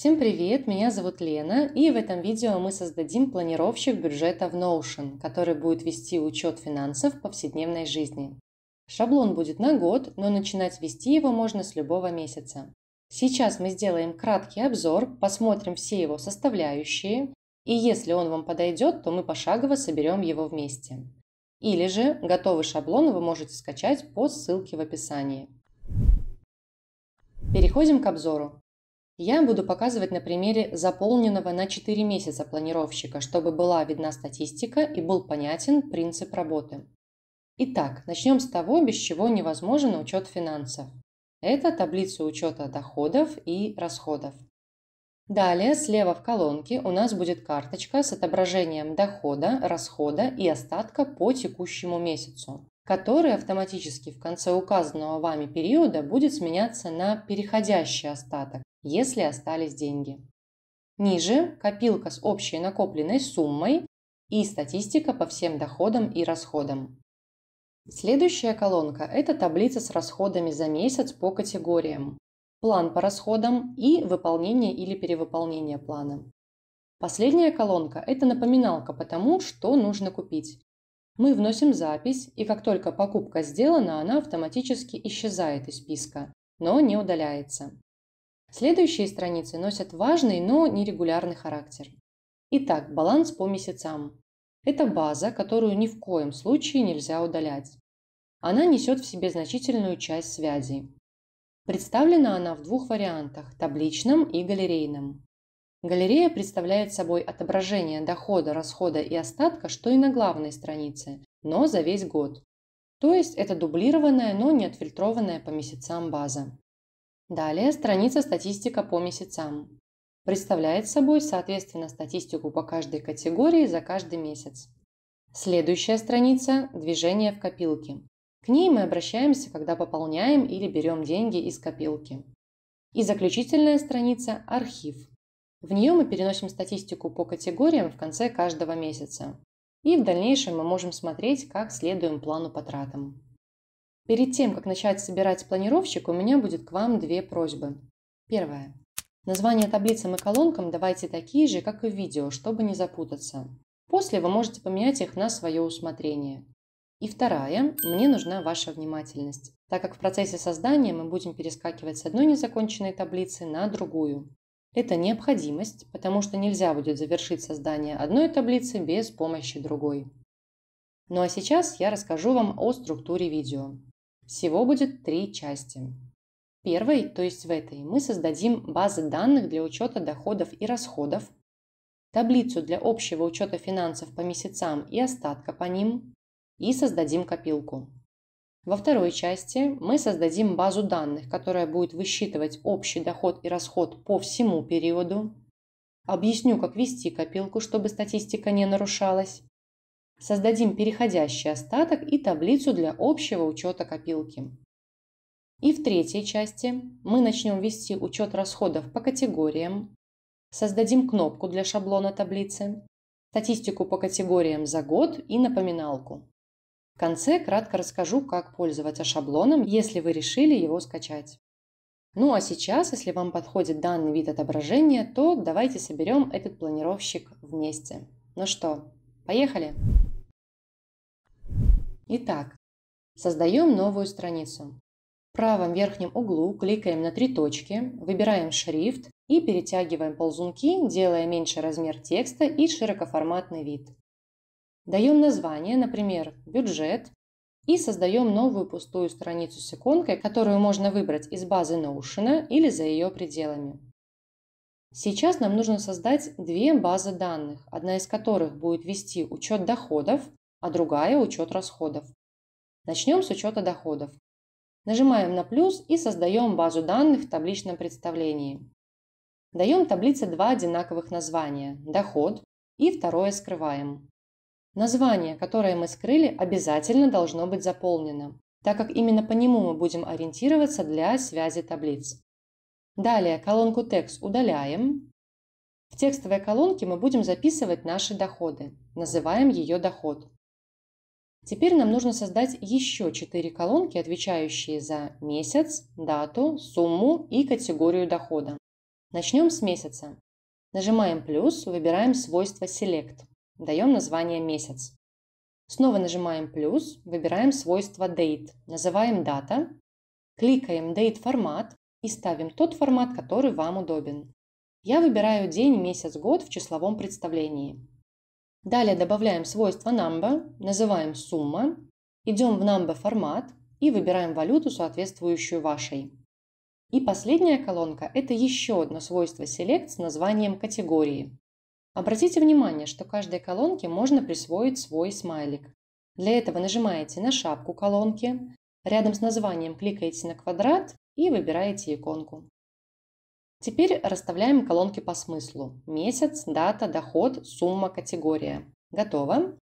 Всем привет, меня зовут Лена, и в этом видео мы создадим планировщик бюджета в Notion, который будет вести учет финансов в повседневной жизни. Шаблон будет на год, но начинать вести его можно с любого месяца. Сейчас мы сделаем краткий обзор, посмотрим все его составляющие, и если он вам подойдет, то мы пошагово соберем его вместе. Или же готовый шаблон вы можете скачать по ссылке в описании. Переходим к обзору. Я буду показывать на примере заполненного на 4 месяца планировщика, чтобы была видна статистика и был понятен принцип работы. Итак, начнем с того, без чего невозможен учет финансов. Это таблица учета доходов и расходов. Далее, слева в колонке у нас будет карточка с отображением дохода, расхода и остатка по текущему месяцу, который автоматически в конце указанного вами периода будет сменяться на переходящий остаток, если остались деньги. Ниже – копилка с общей накопленной суммой и статистика по всем доходам и расходам. Следующая колонка – это таблица с расходами за месяц по категориям, план по расходам и выполнение или перевыполнение плана. Последняя колонка – это напоминалка по тому, что нужно купить. Мы вносим запись, и как только покупка сделана, она автоматически исчезает из списка, но не удаляется. Следующие страницы носят важный, но нерегулярный характер. Итак, баланс по месяцам. Это база, которую ни в коем случае нельзя удалять. Она несет в себе значительную часть связи. Представлена она в двух вариантах – табличном и галерейном. Галерея представляет собой отображение дохода, расхода и остатка, что и на главной странице, но за весь год. То есть это дублированная, но не отфильтрованная по месяцам база. Далее страница статистика по месяцам. Представляет собой, соответственно, статистику по каждой категории за каждый месяц. Следующая страница – движение в копилке. К ней мы обращаемся, когда пополняем или берем деньги из копилки. И заключительная страница – архив. В нее мы переносим статистику по категориям в конце каждого месяца. И в дальнейшем мы можем смотреть, как следуем плану по тратам. Перед тем, как начать собирать планировщик, у меня будет к вам две просьбы. Первое. Названия таблицам и колонкам давайте такие же, как и в видео, чтобы не запутаться. После вы можете поменять их на свое усмотрение. И вторая. Мне нужна ваша внимательность, так как в процессе создания мы будем перескакивать с одной незаконченной таблицы на другую. Это необходимость, потому что нельзя будет завершить создание одной таблицы без помощи другой. Ну а сейчас я расскажу вам о структуре видео. Всего будет три части. Первой, то есть в этой, мы создадим базы данных для учета доходов и расходов, таблицу для общего учета финансов по месяцам и остатка по ним, и создадим копилку. Во второй части мы создадим базу данных, которая будет высчитывать общий доход и расход по всему периоду. Объясню, как вести копилку, чтобы статистика не нарушалась. Создадим переходящий остаток и таблицу для общего учета копилки. И в третьей части мы начнем вести учет расходов по категориям, создадим кнопку для шаблона таблицы, статистику по категориям за год и напоминалку. В конце кратко расскажу, как пользоваться шаблоном, если вы решили его скачать. Ну а сейчас, если вам подходит данный вид отображения, то давайте соберем этот планировщик вместе. Ну что, поехали! Итак, создаем новую страницу. В правом верхнем углу кликаем на три точки, выбираем шрифт и перетягиваем ползунки, делая меньше размер текста и широкоформатный вид. Даем название, например, «Бюджет», и создаем новую пустую страницу с иконкой, которую можно выбрать из базы Notion или за ее пределами. Сейчас нам нужно создать две базы данных, одна из которых будет вести учет доходов, а другая – учет расходов. Начнем с учета доходов. Нажимаем на плюс и создаем базу данных в табличном представлении. Даем таблице два одинаковых названия – доход и второе скрываем. Название, которое мы скрыли, обязательно должно быть заполнено, так как именно по нему мы будем ориентироваться для связи таблиц. Далее колонку «Текст» удаляем. В текстовой колонке мы будем записывать наши доходы. Называем ее «Доход». Теперь нам нужно создать еще четыре колонки, отвечающие за месяц, дату, сумму и категорию дохода. Начнем с месяца. Нажимаем плюс, выбираем свойство Select. Даем название месяц. Снова нажимаем плюс, выбираем свойство Date. Называем дата. Кликаем Date формат и ставим тот формат, который вам удобен. Я выбираю день, месяц, год в числовом представлении. Далее добавляем свойство number, называем сумма, идем в number формат и выбираем валюту, соответствующую вашей. И последняя колонка – это еще одно свойство Select с названием категории. Обратите внимание, что каждой колонке можно присвоить свой смайлик. Для этого нажимаете на шапку колонки, рядом с названием кликаете на квадрат и выбираете иконку. Теперь расставляем колонки по смыслу. Месяц, дата, доход, сумма, категория. Готово.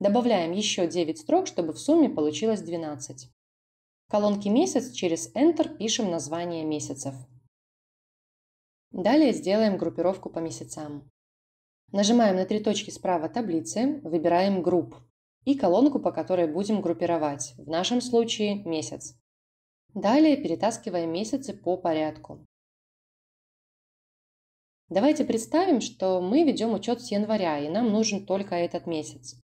Добавляем еще 9 строк, чтобы в сумме получилось 12. В колонке «Месяц» через Enter пишем название месяцев. Далее сделаем группировку по месяцам. Нажимаем на три точки справа таблицы, выбираем «Групп» и колонку, по которой будем группировать, в нашем случае «Месяц». Далее перетаскиваем месяцы по порядку. Давайте представим, что мы ведем учет с января, и нам нужен только этот месяц.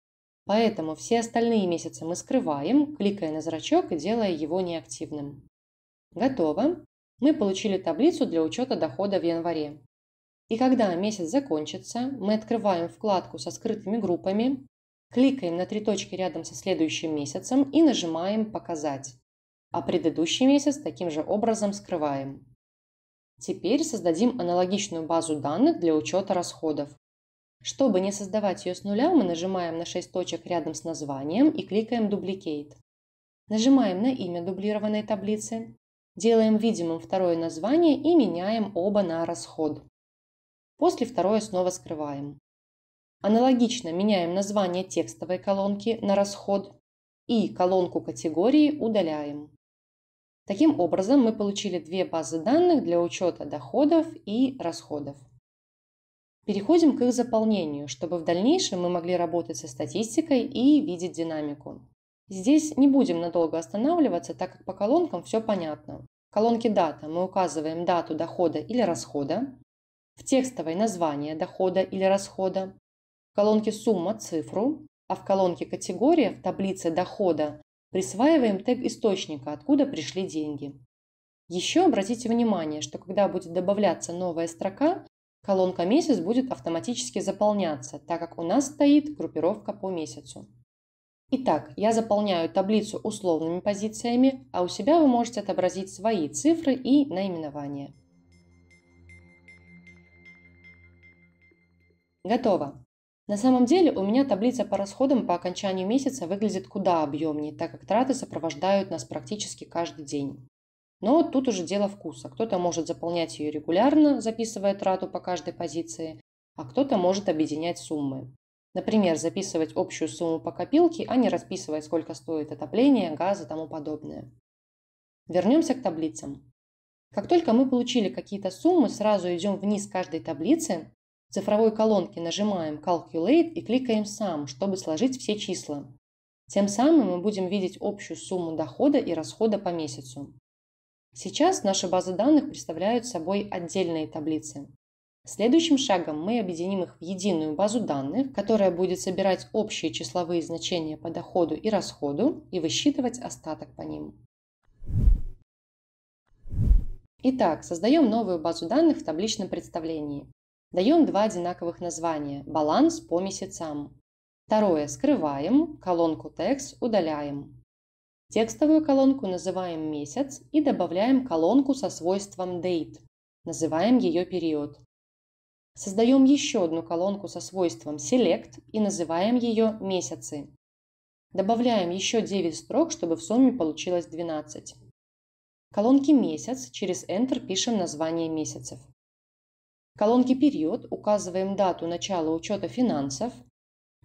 Поэтому все остальные месяцы мы скрываем, кликая на зрачок и делая его неактивным. Готово. Мы получили таблицу для учета дохода в январе. И когда месяц закончится, мы открываем вкладку со скрытыми группами, кликаем на три точки рядом со следующим месяцем и нажимаем «Показать». А предыдущий месяц таким же образом скрываем. Теперь создадим аналогичную базу данных для учета расходов. Чтобы не создавать ее с нуля, мы нажимаем на 6 точек рядом с названием и кликаем «Дубликейт». Нажимаем на имя дублированной таблицы, делаем видимым второе название и меняем оба на «Расход». После второе снова скрываем. Аналогично меняем название текстовой колонки на «Расход» и колонку категории удаляем. Таким образом, мы получили две базы данных для учета доходов и расходов. Переходим к их заполнению, чтобы в дальнейшем мы могли работать со статистикой и видеть динамику. Здесь не будем надолго останавливаться, так как по колонкам все понятно. В колонке «Дата» мы указываем дату дохода или расхода, в текстовой – название дохода или расхода, в колонке «Сумма» – цифру, а в колонке «Категория» в таблице дохода Присваиваем тег источника, откуда пришли деньги. Еще обратите внимание, что когда будет добавляться новая строка, колонка «Месяц» будет автоматически заполняться, так как у нас стоит группировка по месяцу. Итак, я заполняю таблицу условными позициями, а у себя вы можете отобразить свои цифры и наименования. Готово. На самом деле у меня таблица по расходам по окончанию месяца выглядит куда объемнее, так как траты сопровождают нас практически каждый день. Но тут уже дело вкуса. Кто-то может заполнять ее регулярно, записывая трату по каждой позиции, а кто-то может объединять суммы. Например, записывать общую сумму по копилке, а не расписывать, сколько стоит отопление, газ и тому подобное. Вернемся к таблицам. Как только мы получили какие-то суммы, сразу идем вниз каждой таблицы в цифровой колонке нажимаем Calculate и кликаем «Сам», чтобы сложить все числа. Тем самым мы будем видеть общую сумму дохода и расхода по месяцу. Сейчас наши базы данных представляют собой отдельные таблицы. Следующим шагом мы объединим их в единую базу данных, которая будет собирать общие числовые значения по доходу и расходу и высчитывать остаток по ним. Итак, создаем новую базу данных в табличном представлении. Даем два одинаковых названия – баланс по месяцам. Второе – скрываем, колонку текст удаляем. Текстовую колонку называем месяц и добавляем колонку со свойством date. Называем ее период. Создаем еще одну колонку со свойством select и называем ее месяцы. Добавляем еще 9 строк, чтобы в сумме получилось 12. В колонке месяц через Enter пишем название месяцев колонке «Период» указываем дату начала учета финансов,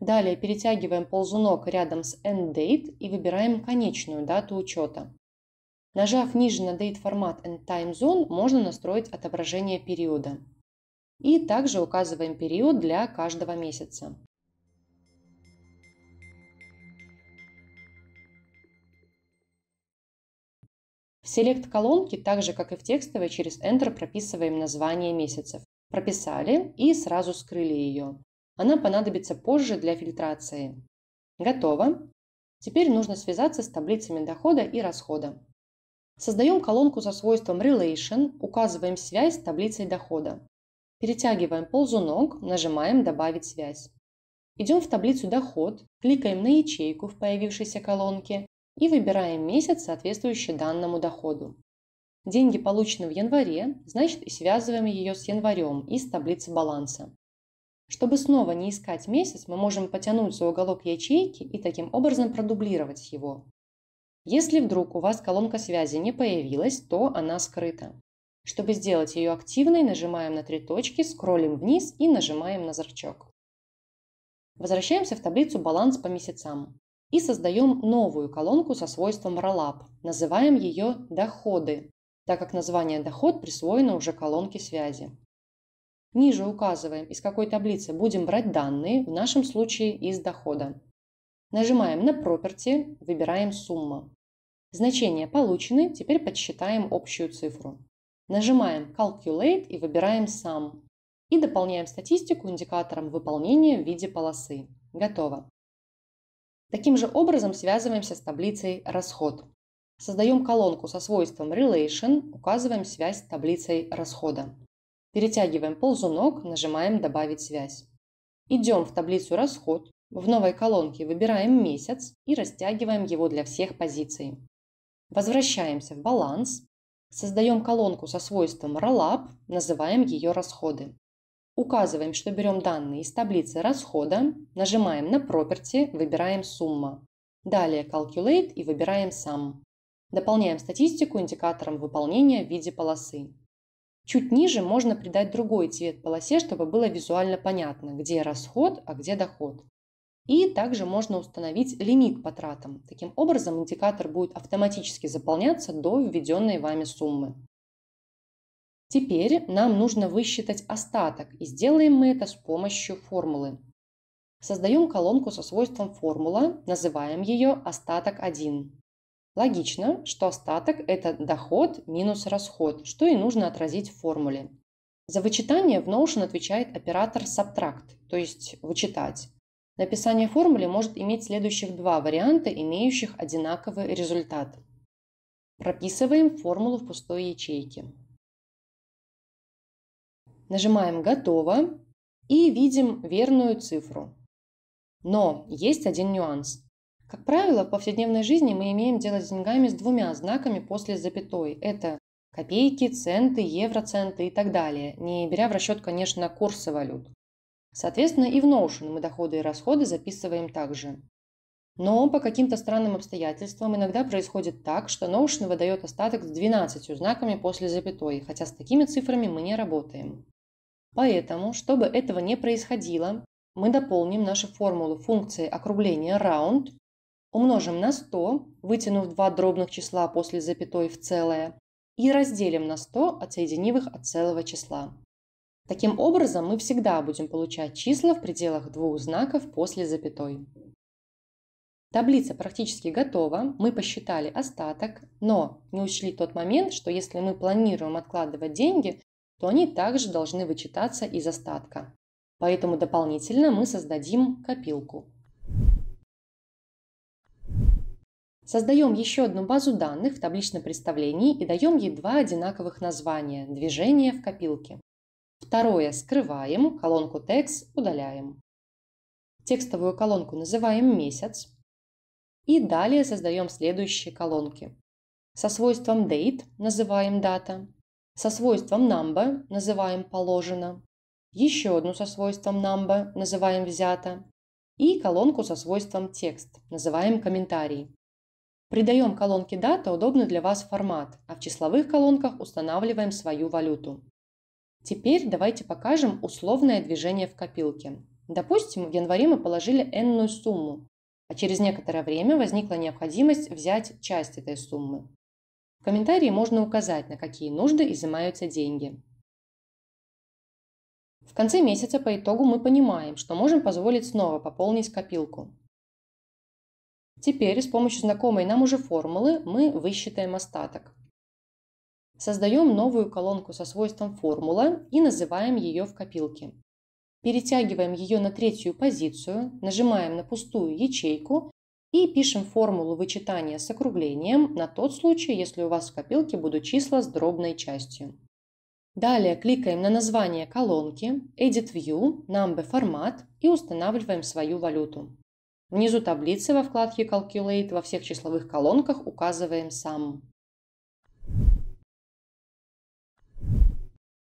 далее перетягиваем ползунок рядом с End Date и выбираем конечную дату учета. Нажав ниже на Date формат and Time Zone, можно настроить отображение периода. И также указываем период для каждого месяца. В Select колонке, так же как и в текстовой, через Enter прописываем название месяцев прописали и сразу скрыли ее. Она понадобится позже для фильтрации. Готово. Теперь нужно связаться с таблицами дохода и расхода. Создаем колонку со свойством Relation, указываем связь с таблицей дохода. Перетягиваем ползунок, нажимаем «Добавить связь». Идем в таблицу «Доход», кликаем на ячейку в появившейся колонке и выбираем месяц, соответствующий данному доходу. Деньги получены в январе, значит и связываем ее с январем из таблицы баланса. Чтобы снова не искать месяц, мы можем потянуть за уголок ячейки и таким образом продублировать его. Если вдруг у вас колонка связи не появилась, то она скрыта. Чтобы сделать ее активной, нажимаем на три точки, скроллим вниз и нажимаем на зрачок. Возвращаемся в таблицу «Баланс по месяцам» и создаем новую колонку со свойством ROLAP. Называем ее «Доходы» так как название «доход» присвоено уже колонке связи. Ниже указываем, из какой таблицы будем брать данные, в нашем случае из дохода. Нажимаем на «Property», выбираем «Сумма». Значения получены, теперь подсчитаем общую цифру. Нажимаем «Calculate» и выбираем «Sum». И дополняем статистику индикатором выполнения в виде полосы. Готово. Таким же образом связываемся с таблицей «Расход». Создаем колонку со свойством relation, указываем связь с таблицей расхода. Перетягиваем ползунок, нажимаем «Добавить связь». Идем в таблицу «Расход», в новой колонке выбираем месяц и растягиваем его для всех позиций. Возвращаемся в баланс, создаем колонку со свойством ROLLUP, называем ее «Расходы». Указываем, что берем данные из таблицы расхода, нажимаем на «Property», выбираем «Сумма». Далее «Calculate» и выбираем Сам. Дополняем статистику индикатором выполнения в виде полосы. Чуть ниже можно придать другой цвет полосе, чтобы было визуально понятно, где расход, а где доход. И также можно установить лимит по тратам. Таким образом, индикатор будет автоматически заполняться до введенной вами суммы. Теперь нам нужно высчитать остаток, и сделаем мы это с помощью формулы. Создаем колонку со свойством формула, называем ее остаток 1. Логично, что остаток – это доход минус расход, что и нужно отразить в формуле. За вычитание в Notion отвечает оператор subtract, то есть вычитать. Написание формулы может иметь следующих два варианта, имеющих одинаковый результат. Прописываем формулу в пустой ячейке. Нажимаем «Готово» и видим верную цифру. Но есть один нюанс. Как правило, в повседневной жизни мы имеем дело с деньгами с двумя знаками после запятой. Это копейки, центы, евроценты и так далее, не беря в расчет, конечно, курсы валют. Соответственно, и в Notion мы доходы и расходы записываем также. Но по каким-то странным обстоятельствам иногда происходит так, что Notion выдает остаток с 12 знаками после запятой, хотя с такими цифрами мы не работаем. Поэтому, чтобы этого не происходило, мы дополним нашу формулу функции округления round умножим на 100, вытянув два дробных числа после запятой в целое, и разделим на 100, отсоединив их от целого числа. Таким образом, мы всегда будем получать числа в пределах двух знаков после запятой. Таблица практически готова, мы посчитали остаток, но не учли тот момент, что если мы планируем откладывать деньги, то они также должны вычитаться из остатка. Поэтому дополнительно мы создадим копилку. Создаем еще одну базу данных в табличном представлении и даем ей два одинаковых названия – движение в копилке. Второе – скрываем, колонку текст удаляем. Текстовую колонку называем «месяц». И далее создаем следующие колонки. Со свойством date называем дата, со свойством number называем положено, еще одну со свойством number называем взято и колонку со свойством текст называем комментарий. Придаем колонке «Дата» удобный для вас формат, а в числовых колонках устанавливаем свою валюту. Теперь давайте покажем условное движение в копилке. Допустим, в январе мы положили n сумму, а через некоторое время возникла необходимость взять часть этой суммы. В комментарии можно указать, на какие нужды изымаются деньги. В конце месяца по итогу мы понимаем, что можем позволить снова пополнить копилку. Теперь с помощью знакомой нам уже формулы мы высчитаем остаток. Создаем новую колонку со свойством формула и называем ее в копилке. Перетягиваем ее на третью позицию, нажимаем на пустую ячейку и пишем формулу вычитания с округлением на тот случай, если у вас в копилке будут числа с дробной частью. Далее кликаем на название колонки, Edit View, Number Format и устанавливаем свою валюту. Внизу таблицы во вкладке Calculate во всех числовых колонках указываем сам.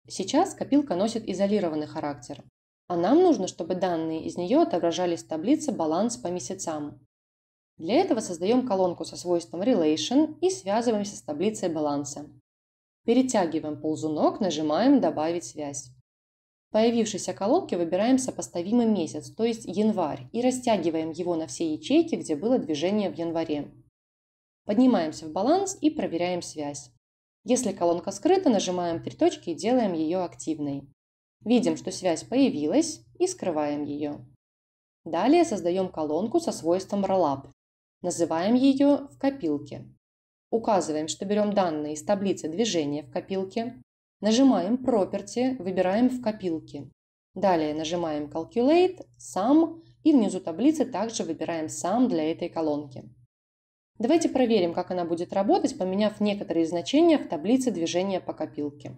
Сейчас копилка носит изолированный характер, а нам нужно, чтобы данные из нее отображались в таблице «Баланс по месяцам». Для этого создаем колонку со свойством Relation и связываемся с таблицей баланса. Перетягиваем ползунок, нажимаем «Добавить связь» появившейся колонке выбираем сопоставимый месяц, то есть январь, и растягиваем его на все ячейки, где было движение в январе. Поднимаемся в баланс и проверяем связь. Если колонка скрыта, нажимаем три точки и делаем ее активной. Видим, что связь появилась и скрываем ее. Далее создаем колонку со свойством ROLLUP. Называем ее «в копилке». Указываем, что берем данные из таблицы движения в копилке, Нажимаем «Property», выбираем «В копилке». Далее нажимаем «Calculate», «Sum» и внизу таблицы также выбираем «Sum» для этой колонки. Давайте проверим, как она будет работать, поменяв некоторые значения в таблице движения по копилке.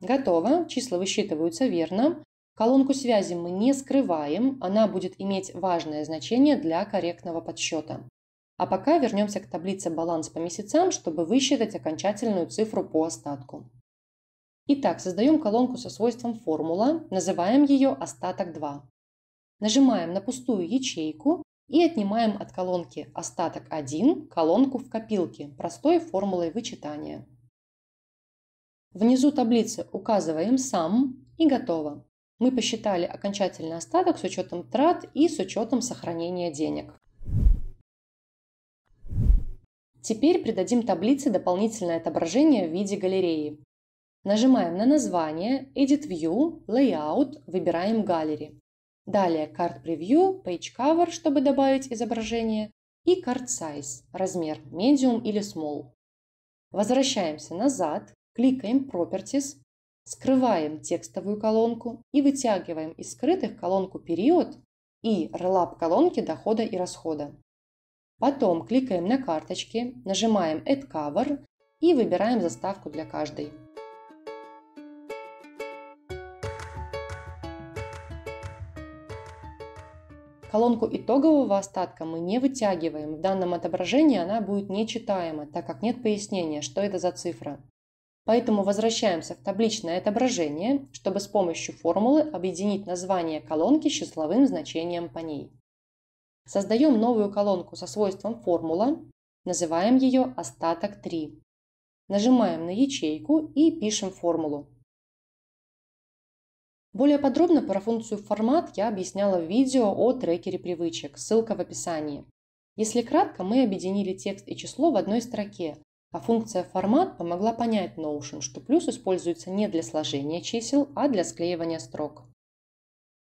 Готово, числа высчитываются верно. Колонку связи мы не скрываем, она будет иметь важное значение для корректного подсчета. А пока вернемся к таблице «Баланс по месяцам», чтобы высчитать окончательную цифру по остатку. Итак, создаем колонку со свойством «Формула», называем ее «Остаток 2». Нажимаем на пустую ячейку и отнимаем от колонки «Остаток 1» колонку в копилке простой формулой вычитания. Внизу таблицы указываем «Сам» и готово. Мы посчитали окончательный остаток с учетом трат и с учетом сохранения денег. Теперь придадим таблице дополнительное отображение в виде галереи. Нажимаем на название, Edit View, Layout, выбираем Gallery. Далее Card Preview, Page Cover, чтобы добавить изображение, и Card Size, размер Medium или Small. Возвращаемся назад, кликаем Properties, скрываем текстовую колонку и вытягиваем из скрытых колонку «Период» и релап колонки дохода и расхода. Потом кликаем на карточки, нажимаем Add Cover и выбираем заставку для каждой. Колонку итогового остатка мы не вытягиваем, в данном отображении она будет нечитаема, так как нет пояснения, что это за цифра. Поэтому возвращаемся в табличное отображение, чтобы с помощью формулы объединить название колонки с числовым значением по ней. Создаем новую колонку со свойством формула, называем ее остаток 3. Нажимаем на ячейку и пишем формулу. Более подробно про функцию формат я объясняла в видео о трекере привычек, ссылка в описании. Если кратко, мы объединили текст и число в одной строке, а функция «формат» помогла понять Notion, что плюс используется не для сложения чисел, а для склеивания строк.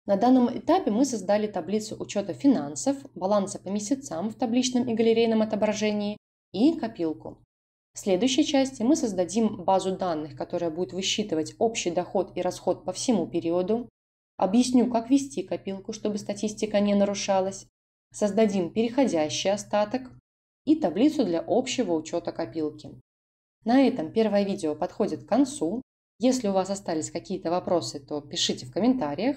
На данном этапе мы создали таблицу учета финансов, баланса по месяцам в табличном и галерейном отображении и копилку. В следующей части мы создадим базу данных, которая будет высчитывать общий доход и расход по всему периоду. Объясню, как вести копилку, чтобы статистика не нарушалась. Создадим переходящий остаток, и таблицу для общего учета копилки. На этом первое видео подходит к концу. Если у вас остались какие-то вопросы, то пишите в комментариях.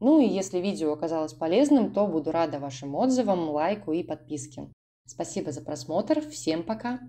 Ну и если видео оказалось полезным, то буду рада вашим отзывам, лайку и подписке. Спасибо за просмотр, всем пока!